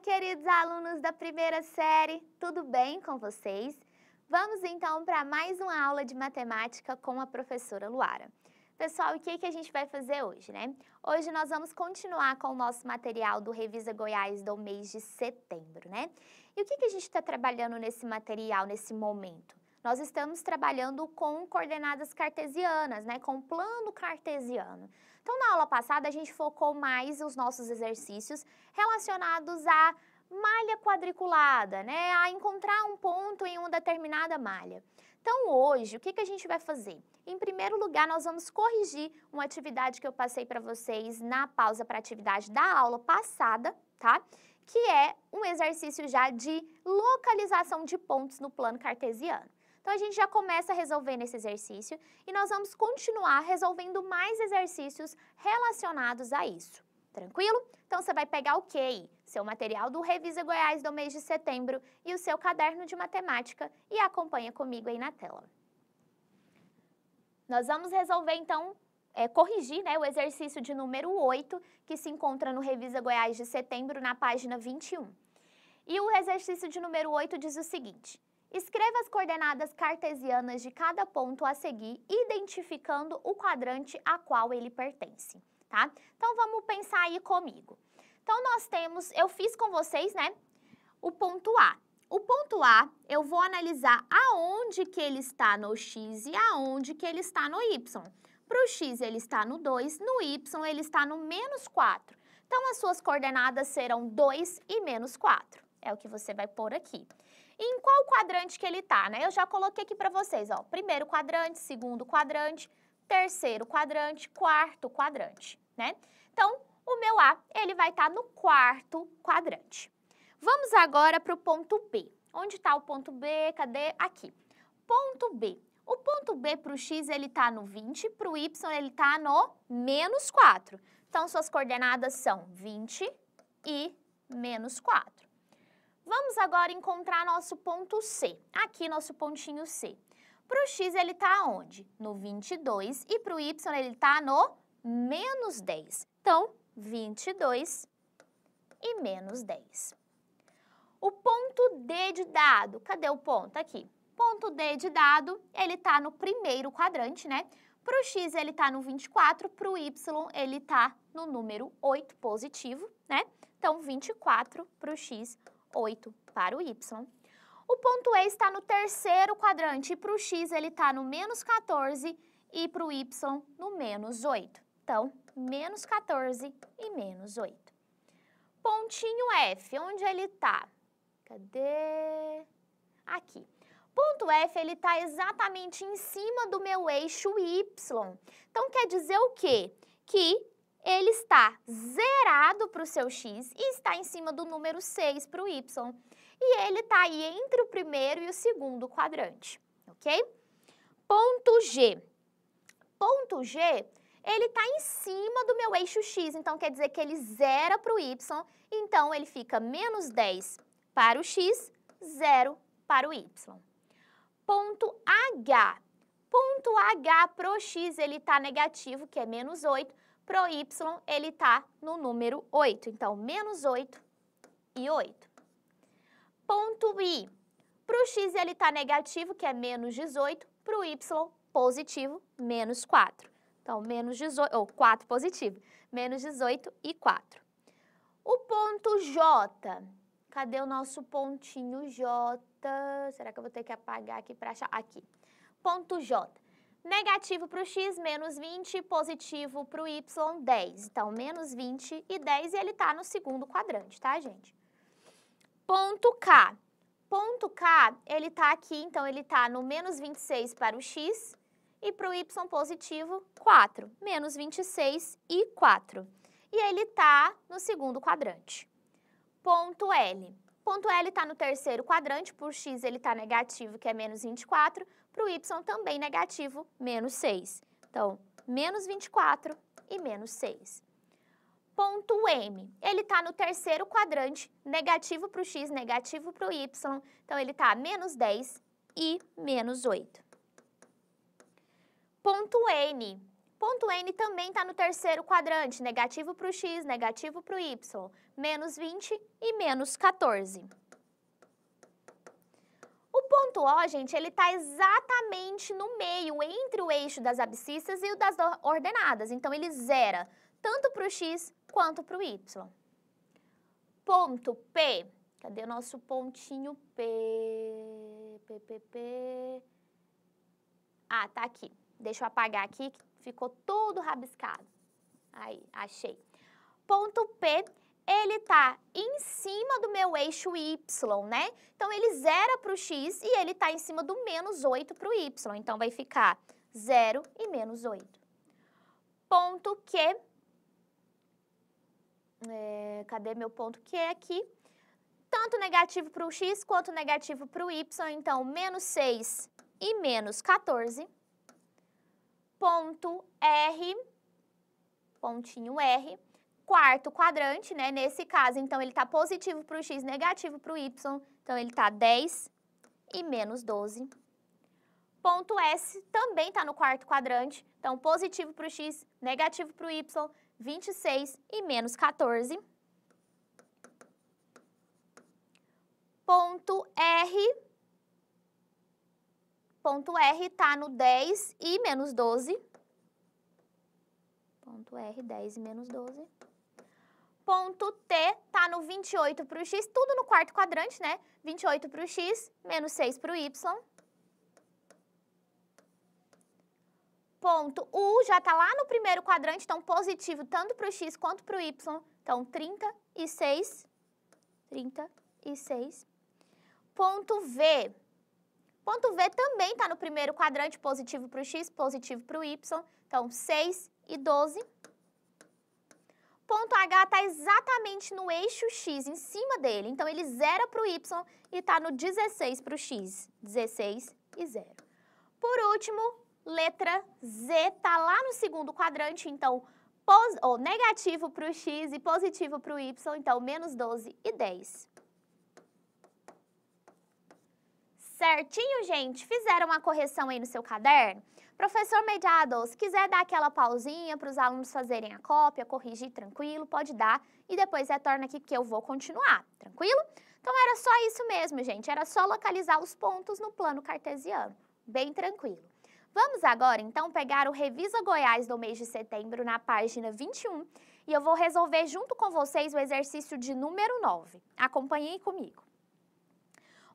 Olá, queridos alunos da primeira série, tudo bem com vocês? Vamos então para mais uma aula de matemática com a professora Luara. Pessoal, o que, que a gente vai fazer hoje, né? Hoje nós vamos continuar com o nosso material do Revisa Goiás do mês de setembro, né? E o que, que a gente está trabalhando nesse material, nesse momento? Nós estamos trabalhando com coordenadas cartesianas, né? Com plano cartesiano. Então, na aula passada, a gente focou mais os nossos exercícios relacionados à malha quadriculada, né? A encontrar um ponto em uma determinada malha. Então, hoje, o que, que a gente vai fazer? Em primeiro lugar, nós vamos corrigir uma atividade que eu passei para vocês na pausa para atividade da aula passada, tá? Que é um exercício já de localização de pontos no plano cartesiano. Então, a gente já começa resolvendo esse exercício e nós vamos continuar resolvendo mais exercícios relacionados a isso. Tranquilo? Então, você vai pegar o QI, seu material do Revisa Goiás do mês de setembro e o seu caderno de matemática e acompanha comigo aí na tela. Nós vamos resolver, então, é, corrigir né, o exercício de número 8, que se encontra no Revisa Goiás de setembro, na página 21. E o exercício de número 8 diz o seguinte, Escreva as coordenadas cartesianas de cada ponto a seguir, identificando o quadrante a qual ele pertence, tá? Então, vamos pensar aí comigo. Então, nós temos, eu fiz com vocês, né, o ponto A. O ponto A, eu vou analisar aonde que ele está no x e aonde que ele está no y. Para o x ele está no 2, no y ele está no menos 4. Então, as suas coordenadas serão 2 e menos 4. É o que você vai pôr aqui em qual quadrante que ele está, né? Eu já coloquei aqui para vocês, ó, primeiro quadrante, segundo quadrante, terceiro quadrante, quarto quadrante, né? Então, o meu A, ele vai estar tá no quarto quadrante. Vamos agora para o ponto B. Onde está o ponto B? Cadê? Aqui. Ponto B. O ponto B para o X, ele está no 20, para o Y, ele está no menos 4. Então, suas coordenadas são 20 e menos 4. Vamos agora encontrar nosso ponto C, aqui nosso pontinho C. Para o x ele está onde? No 22 e para o y ele está no menos 10. Então, 22 e menos 10. O ponto D de dado, cadê o ponto? Aqui. Ponto D de dado, ele está no primeiro quadrante, né? Para o x ele está no 24, para o y ele está no número 8 positivo, né? Então, 24 para o x, 8 para o y. O ponto E está no terceiro quadrante e para o x ele está no menos 14 e para o y no menos 8. Então, menos 14 e menos 8. Pontinho F, onde ele está? Cadê? Aqui. Ponto F, ele está exatamente em cima do meu eixo Y. Então, quer dizer o quê? Que ele está zerado para o seu x e está em cima do número 6 para o y. E ele está aí entre o primeiro e o segundo quadrante, ok? Ponto G. Ponto G, ele está em cima do meu eixo x, então quer dizer que ele zera para o y, então ele fica menos 10 para o x, 0 para o y. Ponto H. Ponto H para o x, ele está negativo, que é menos 8, Pro y, ele está no número 8. Então, menos 8 e 8. Ponto i. Para o x, ele está negativo, que é menos 18. Para o y, positivo, menos 4. Então, menos 18, ou 4 positivo, menos 18 e 4. O ponto J, cadê o nosso pontinho J? Será que eu vou ter que apagar aqui para achar? Aqui. Ponto J. Negativo para o x, menos 20, positivo para o y, 10. Então, menos 20 e 10, e ele está no segundo quadrante, tá, gente? Ponto K. Ponto K, ele está aqui, então ele está no menos 26 para o x e para o y positivo, 4. Menos 26 e 4. E ele está no segundo quadrante. Ponto L. Ponto L está no terceiro quadrante, por x ele está negativo, que é menos 24, para o y também negativo, menos 6. Então, menos 24 e menos 6. Ponto M, ele está no terceiro quadrante, negativo para o x, negativo para o y, então ele está menos 10 e menos 8. Ponto N, ponto N também está no terceiro quadrante, negativo para o x, negativo para o y, menos 20 e menos 14 ponto O, gente, ele está exatamente no meio, entre o eixo das abscissas e o das ordenadas. Então, ele zera tanto para o X quanto para o Y. Ponto P. Cadê o nosso pontinho P? P, P, P. Ah, tá aqui. Deixa eu apagar aqui, que ficou todo rabiscado. Aí, achei. Ponto P ele está em cima do meu eixo y, né? Então, ele zera para o x e ele está em cima do menos 8 para o y. Então, vai ficar 0 e menos 8. Ponto Q. É, cadê meu ponto Q aqui? Tanto negativo para o x quanto negativo para o y. Então, menos 6 e menos 14. Ponto R. Pontinho R quarto quadrante, né? Nesse caso, então, ele está positivo para o x, negativo para o y. Então, ele está 10 e menos 12. Ponto S também está no quarto quadrante. Então, positivo para o x, negativo para o y, 26 e menos 14. Ponto R. Ponto R está no 10 e menos 12. Ponto R, 10 e menos 12 ponto T está no 28 para o x, tudo no quarto quadrante, né? 28 para o x, menos 6 para o y. Ponto U já está lá no primeiro quadrante, então positivo tanto para o x quanto para o y. Então, 36, 36. Ponto V. Ponto V também está no primeiro quadrante, positivo para o x, positivo para o y. Então, 6 e 12 ponto H está exatamente no eixo X, em cima dele. Então, ele zera para o Y e está no 16 para o X. 16 e 0. Por último, letra Z está lá no segundo quadrante, então, ou negativo para o X e positivo para o Y, então, menos 12 e 10. Certinho, gente? Fizeram a correção aí no seu caderno? Professor Mediados, se quiser dar aquela pausinha para os alunos fazerem a cópia, corrigir tranquilo, pode dar e depois retorna aqui que eu vou continuar, tranquilo? Então era só isso mesmo, gente, era só localizar os pontos no plano cartesiano, bem tranquilo. Vamos agora, então, pegar o Revisa Goiás do mês de setembro na página 21 e eu vou resolver junto com vocês o exercício de número 9. Acompanhem comigo.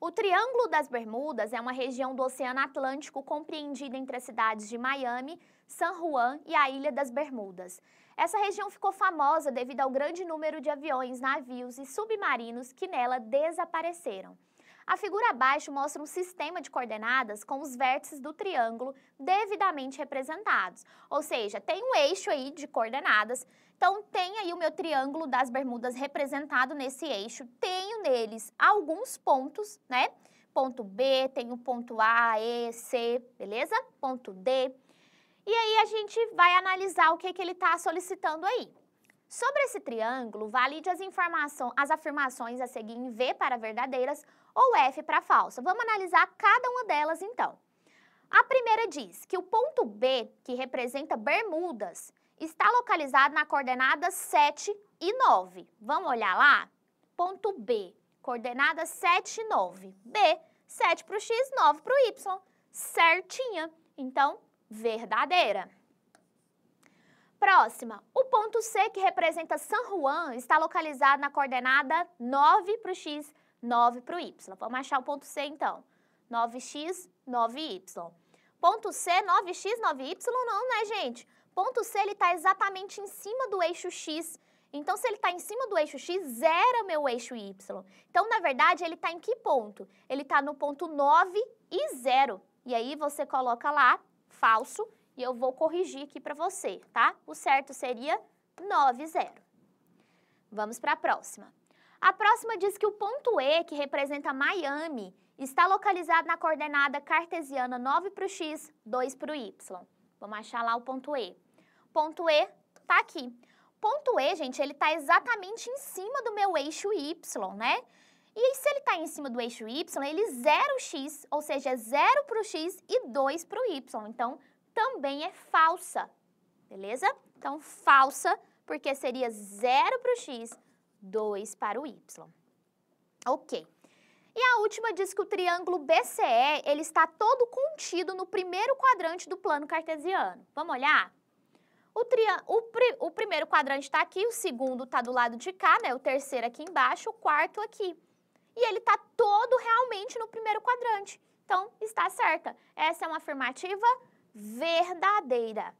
O Triângulo das Bermudas é uma região do Oceano Atlântico compreendida entre as cidades de Miami, San Juan e a Ilha das Bermudas. Essa região ficou famosa devido ao grande número de aviões, navios e submarinos que nela desapareceram. A figura abaixo mostra um sistema de coordenadas com os vértices do triângulo devidamente representados. Ou seja, tem um eixo aí de coordenadas. Então, tem aí o meu triângulo das bermudas representado nesse eixo. Tenho neles alguns pontos, né? Ponto B, tenho ponto A, E, C, beleza? Ponto D. E aí a gente vai analisar o que, que ele está solicitando aí. Sobre esse triângulo, valide as, as afirmações a seguir em V para verdadeiras ou F para falsa. Vamos analisar cada uma delas então. A primeira diz que o ponto B, que representa Bermudas, está localizado na coordenada 7 e 9. Vamos olhar lá? Ponto B, coordenada 7 e 9. B, 7 para o X, 9 para o Y. Certinha. Então, verdadeira. Próxima, o ponto C, que representa San Juan, está localizado na coordenada 9 para o X, 9 para o y. Vamos achar o ponto C, então. 9x, 9y. Ponto C, 9x, 9y não, né, gente? Ponto C, ele está exatamente em cima do eixo x. Então, se ele está em cima do eixo x, zera meu eixo y. Então, na verdade, ele está em que ponto? Ele está no ponto 9 e 0. E aí, você coloca lá, falso, e eu vou corrigir aqui para você, tá? O certo seria 9, 0. Vamos para a próxima. A próxima diz que o ponto E, que representa Miami, está localizado na coordenada cartesiana 9 para o x, 2 para o y. Vamos achar lá o ponto E. Ponto E está aqui. Ponto E, gente, ele está exatamente em cima do meu eixo y, né? E se ele está em cima do eixo y, ele zera o x, ou seja, 0 para o x e 2 para o y. Então, também é falsa, beleza? Então, falsa, porque seria 0 para o x 2 para o Y. Ok. E a última diz que o triângulo BCE ele está todo contido no primeiro quadrante do plano cartesiano. Vamos olhar? O, o, pri o primeiro quadrante está aqui, o segundo está do lado de cá, né? o terceiro aqui embaixo, o quarto aqui. E ele está todo realmente no primeiro quadrante. Então, está certa. Essa é uma afirmativa verdadeira.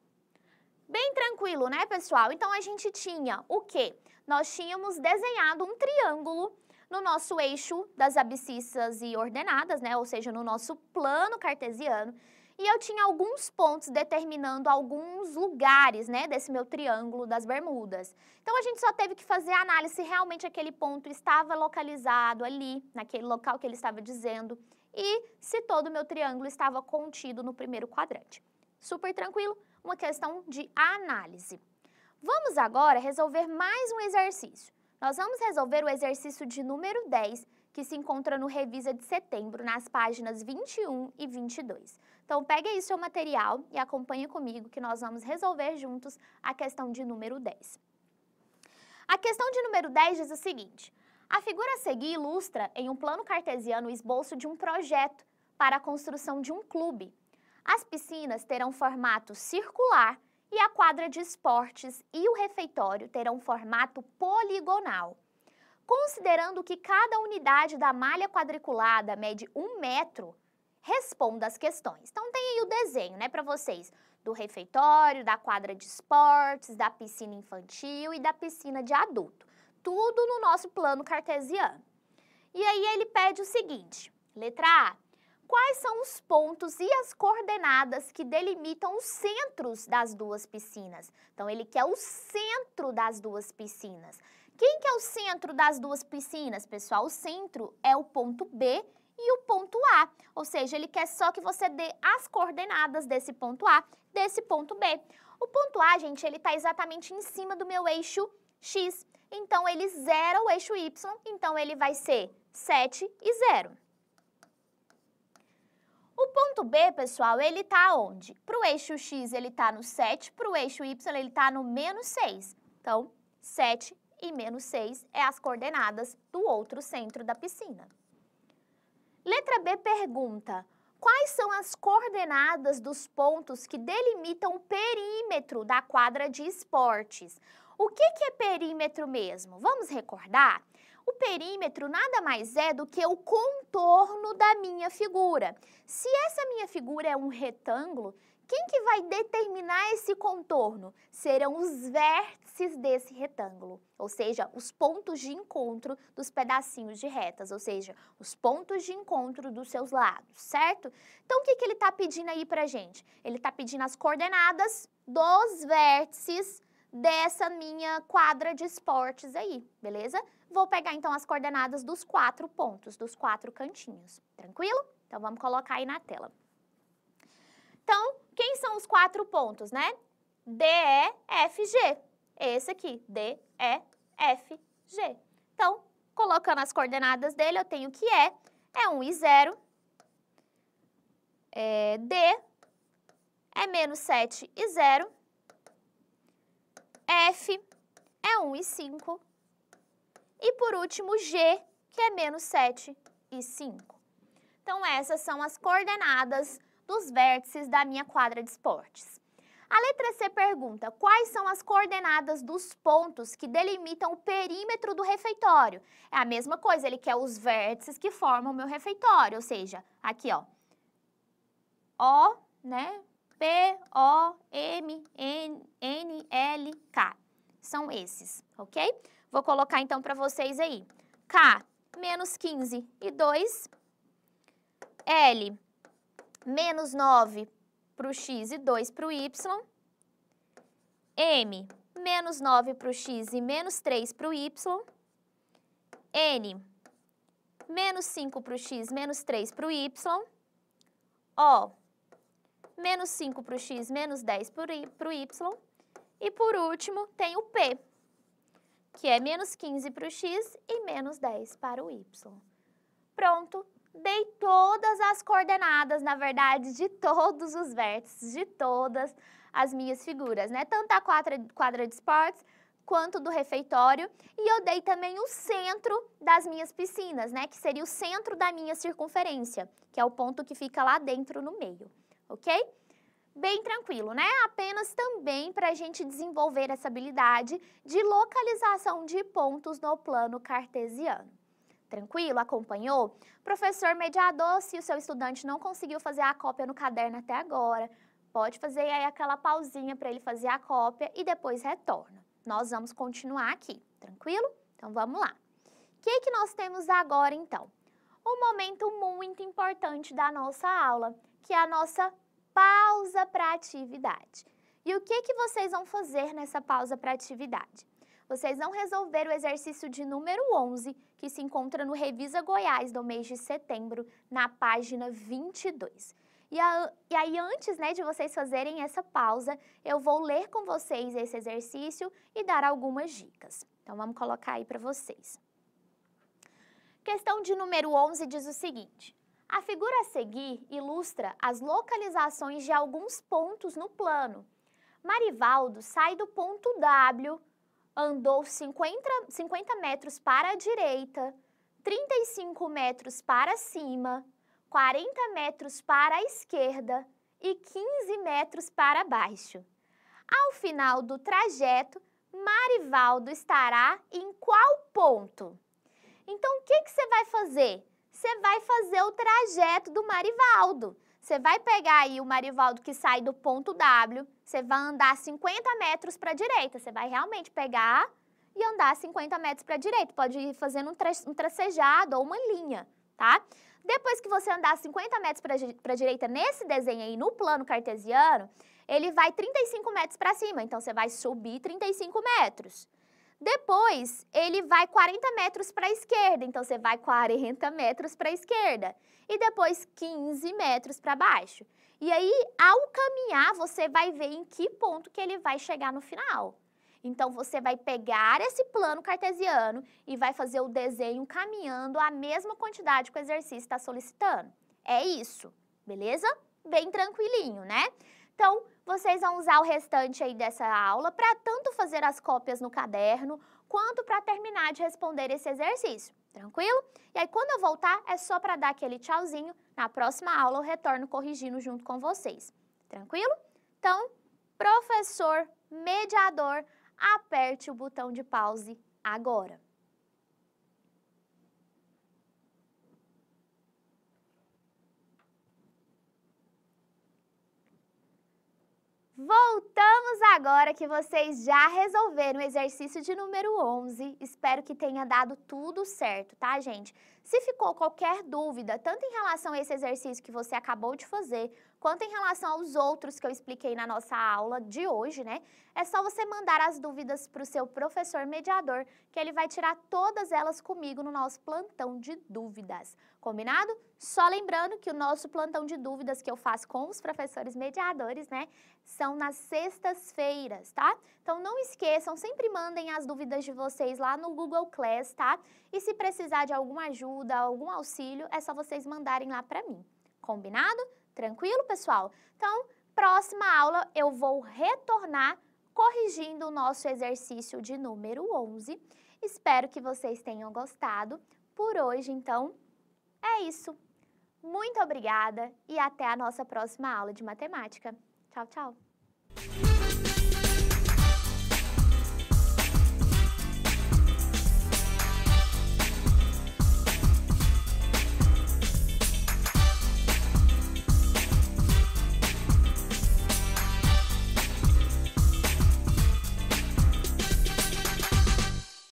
Bem tranquilo, né, pessoal? Então, a gente tinha o quê? nós tínhamos desenhado um triângulo no nosso eixo das abscissas e ordenadas, né? ou seja, no nosso plano cartesiano, e eu tinha alguns pontos determinando alguns lugares, né, desse meu triângulo das Bermudas. Então a gente só teve que fazer a análise se realmente aquele ponto estava localizado ali, naquele local que ele estava dizendo, e se todo o meu triângulo estava contido no primeiro quadrante. Super tranquilo, uma questão de análise. Vamos agora resolver mais um exercício. Nós vamos resolver o exercício de número 10, que se encontra no Revisa de Setembro, nas páginas 21 e 22. Então, pegue aí seu material e acompanhe comigo que nós vamos resolver juntos a questão de número 10. A questão de número 10 diz o seguinte, a figura a seguir ilustra em um plano cartesiano o esboço de um projeto para a construção de um clube. As piscinas terão formato circular e a quadra de esportes e o refeitório terão formato poligonal. Considerando que cada unidade da malha quadriculada mede um metro, responda as questões. Então tem aí o desenho, né, para vocês, do refeitório, da quadra de esportes, da piscina infantil e da piscina de adulto. Tudo no nosso plano cartesiano. E aí ele pede o seguinte, letra A, quais são os pontos e as coordenadas que delimitam os centros das duas piscinas. Então, ele quer o centro das duas piscinas. Quem que é o centro das duas piscinas, pessoal? O centro é o ponto B e o ponto A. Ou seja, ele quer só que você dê as coordenadas desse ponto A, desse ponto B. O ponto A, gente, ele está exatamente em cima do meu eixo X. Então, ele zera o eixo Y, então ele vai ser 7 e 0. O ponto B, pessoal, ele está onde? Para o eixo x ele está no 7, para o eixo y ele está no menos 6. Então, 7 e menos 6 é as coordenadas do outro centro da piscina. Letra B pergunta, quais são as coordenadas dos pontos que delimitam o perímetro da quadra de esportes? O que, que é perímetro mesmo? Vamos recordar? O perímetro nada mais é do que o contorno da minha figura. Se essa minha figura é um retângulo, quem que vai determinar esse contorno? Serão os vértices desse retângulo, ou seja, os pontos de encontro dos pedacinhos de retas, ou seja, os pontos de encontro dos seus lados, certo? Então, o que, que ele está pedindo aí para gente? Ele está pedindo as coordenadas dos vértices dessa minha quadra de esportes aí, beleza? Vou pegar então as coordenadas dos quatro pontos, dos quatro cantinhos, tranquilo? Então vamos colocar aí na tela. Então, quem são os quatro pontos, né? D, E, F, G. Esse aqui, D, E, F, G. Então, colocando as coordenadas dele, eu tenho que E é 1 e 0, é D é menos 7 e 0, F é 1 e 5. E por último, G, que é menos 7 e 5. Então, essas são as coordenadas dos vértices da minha quadra de esportes. A letra C pergunta quais são as coordenadas dos pontos que delimitam o perímetro do refeitório. É a mesma coisa, ele quer os vértices que formam o meu refeitório, ou seja, aqui ó, O, né, P-O-M-N-L-K. São esses, ok? Vou colocar então para vocês aí. K menos 15 e 2. L menos 9 para o x e 2 para o y. M menos 9 para o x e menos 3 para o y. N menos 5 para o x, menos 3 para o y. O menos 5 para o x, menos 10 para o y. E por último, tem o p, que é menos 15 para o x e menos 10 para o y. Pronto, dei todas as coordenadas, na verdade, de todos os vértices, de todas as minhas figuras, né? Tanto da quadra, quadra de esportes quanto do refeitório. E eu dei também o centro das minhas piscinas, né? Que seria o centro da minha circunferência, que é o ponto que fica lá dentro no meio ok? Bem tranquilo, né? Apenas também para a gente desenvolver essa habilidade de localização de pontos no plano cartesiano. Tranquilo? Acompanhou? Professor mediador, se o seu estudante não conseguiu fazer a cópia no caderno até agora, pode fazer aí aquela pausinha para ele fazer a cópia e depois retorna. Nós vamos continuar aqui, tranquilo? Então vamos lá. O que, que nós temos agora então? Um momento muito importante da nossa aula, que é a nossa pausa para atividade. E o que, que vocês vão fazer nessa pausa para atividade? Vocês vão resolver o exercício de número 11, que se encontra no Revisa Goiás do mês de setembro, na página 22. E, a, e aí, antes né, de vocês fazerem essa pausa, eu vou ler com vocês esse exercício e dar algumas dicas. Então, vamos colocar aí para vocês. Questão de número 11 diz o seguinte: a figura a seguir ilustra as localizações de alguns pontos no plano. Marivaldo sai do ponto W, andou 50, 50 metros para a direita, 35 metros para cima, 40 metros para a esquerda e 15 metros para baixo. Ao final do trajeto, Marivaldo estará em qual ponto? Então, o que, que você vai fazer? você vai fazer o trajeto do Marivaldo. Você vai pegar aí o Marivaldo que sai do ponto W, você vai andar 50 metros para a direita. Você vai realmente pegar e andar 50 metros para a direita. Pode ir fazendo um, tra um tracejado ou uma linha, tá? Depois que você andar 50 metros para a direita nesse desenho aí, no plano cartesiano, ele vai 35 metros para cima. Então, você vai subir 35 metros. Depois, ele vai 40 metros para a esquerda, então você vai 40 metros para a esquerda. E depois 15 metros para baixo. E aí, ao caminhar, você vai ver em que ponto que ele vai chegar no final. Então, você vai pegar esse plano cartesiano e vai fazer o desenho caminhando a mesma quantidade que o exercício está solicitando. É isso, beleza? Bem tranquilinho, né? Então, vocês vão usar o restante aí dessa aula para tanto fazer as cópias no caderno, quanto para terminar de responder esse exercício, tranquilo? E aí, quando eu voltar, é só para dar aquele tchauzinho. Na próxima aula, eu retorno corrigindo junto com vocês, tranquilo? Então, professor, mediador, aperte o botão de pause agora. Voltamos agora que vocês já resolveram o exercício de número 11. Espero que tenha dado tudo certo, tá, gente? Se ficou qualquer dúvida, tanto em relação a esse exercício que você acabou de fazer, quanto em relação aos outros que eu expliquei na nossa aula de hoje, né? É só você mandar as dúvidas para o seu professor mediador, que ele vai tirar todas elas comigo no nosso plantão de dúvidas. Combinado? Só lembrando que o nosso plantão de dúvidas que eu faço com os professores mediadores, né, são nas sextas-feiras, tá? Então não esqueçam, sempre mandem as dúvidas de vocês lá no Google Class, tá? E se precisar de alguma ajuda, algum auxílio, é só vocês mandarem lá para mim. Combinado? Tranquilo, pessoal? Então, próxima aula eu vou retornar corrigindo o nosso exercício de número 11. Espero que vocês tenham gostado. Por hoje, então, é isso. Muito obrigada e até a nossa próxima aula de matemática. Tchau, tchau!